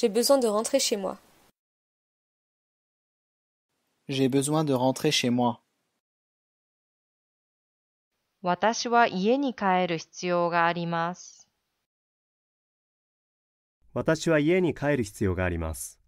J'ai besoin de rentrer chez moi. J'ai besoin de rentrer chez moi. Watashi wa